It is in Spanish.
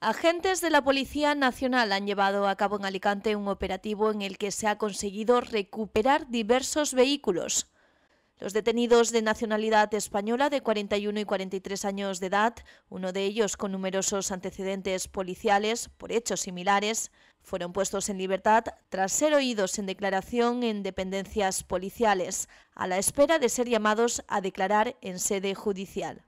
Agentes de la Policía Nacional han llevado a cabo en Alicante un operativo en el que se ha conseguido recuperar diversos vehículos. Los detenidos de nacionalidad española de 41 y 43 años de edad, uno de ellos con numerosos antecedentes policiales por hechos similares, fueron puestos en libertad tras ser oídos en declaración en dependencias policiales, a la espera de ser llamados a declarar en sede judicial.